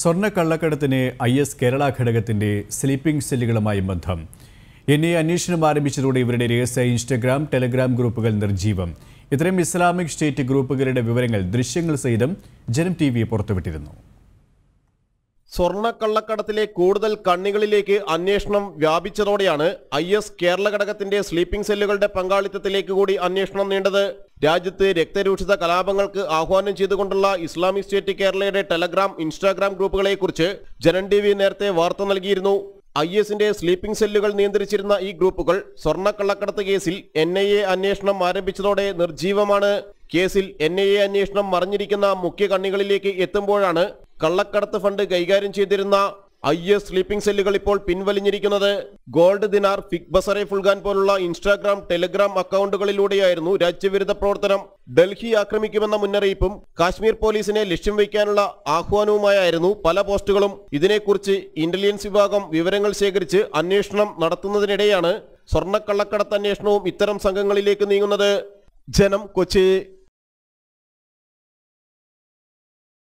സ്വർണ്ണക്കള്ളക്കടത്തിന് I S Kerala ഘടകത്തിന്റെ sleeping സെല്ലുകളുമായി ബന്ധം N I അന്വേഷണം ആരംഭിച്ചതോടെ ഇവരുടെ രഹസ്യ ഇൻസ്റ്റഗ്രാം ടെലഗ്രാം ഗ്രൂപ്പുകൾ നിർജീവം ഇത്തരം ഇസ്ലാമിക് സ്റ്റേറ്റ് ഗ്രൂപ്പുകളുടെ വിവരങ്ങൾ ദൃശ്യങ്ങൾ സഹിതം ജനം ടി വി പുറത്തുവിട്ടിരുന്നു സ്വർണ്ണക്കള്ളക്കടത്തിലെ കൂടുതൽ കണ്ണികളിലേക്ക് അന്വേഷണം വ്യാപിച്ചതോടെയാണ് ഐ എസ് കേരള ഘടകത്തിന്റെ സ്ലീപ്പിംഗ് സെല്ലുകളുടെ പങ്കാളിത്തത്തിലേക്ക് കൂടി അന്വേഷണം നീണ്ടത് രാജ്യത്ത് രക്തരൂക്ഷിത കലാപങ്ങൾക്ക് ആഹ്വാനം ചെയ്തുകൊണ്ടുള്ള ഇസ്ലാമിക് സ്റ്റേറ്റ് കേരളയുടെ ടെലഗ്രാം ഇൻസ്റ്റാഗ്രാം ഗ്രൂപ്പുകളെക്കുറിച്ച് ജനൻ ടി വി നേരത്തെ വാർത്ത നൽകിയിരുന്നു ഐ എസിന്റെ സ്ലീപ്പിംഗ് സെല്ലുകൾ നിയന്ത്രിച്ചിരുന്ന ഈ ഗ്രൂപ്പുകൾ സ്വർണ്ണക്കള്ളക്കടത്ത് കേസിൽ എൻ ഐ എ അന്വേഷണം ആരംഭിച്ചതോടെ നിർജീവമാണ് കേസിൽ എൻ ഐ എ അന്വേഷണം മറിഞ്ഞിരിക്കുന്ന മുഖ്യ കണ്ണികളിലേക്ക് എത്തുമ്പോഴാണ് കള്ളക്കടത്ത് ഫണ്ട് കൈകാര്യം ചെയ്തിരുന്ന ഐ എസ് സ്ലീപ്പിംഗ് സെല്ലുകൾ ഇപ്പോൾ പിൻവലിഞ്ഞിരിക്കുന്നത് ഗോൾഡ് ദിനാർ ഫിക് ബസറെ ഫുൾഗാൻ പോലുള്ള ഇൻസ്റ്റാഗ്രാം ടെലഗ്രാം അക്കൗണ്ടുകളിലൂടെയായിരുന്നു രാജ്യവിരുദ്ധ പ്രവർത്തനം ഡൽഹി ആക്രമിക്കുമെന്ന മുന്നറിയിപ്പും കാശ്മീർ പോലീസിനെ ലക്ഷ്യം വയ്ക്കാനുള്ള ആഹ്വാനവുമായിരുന്നു പല പോസ്റ്റുകളും ഇതിനെക്കുറിച്ച് ഇന്റലിജൻസ് വിഭാഗം വിവരങ്ങൾ ശേഖരിച്ച് അന്വേഷണം നടത്തുന്നതിനിടെയാണ് സ്വർണ്ണക്കള്ളക്കടത്ത് അന്വേഷണവും ഇത്തരം സംഘങ്ങളിലേക്ക് നീങ്ങുന്നത് ജനം കൊച്ചി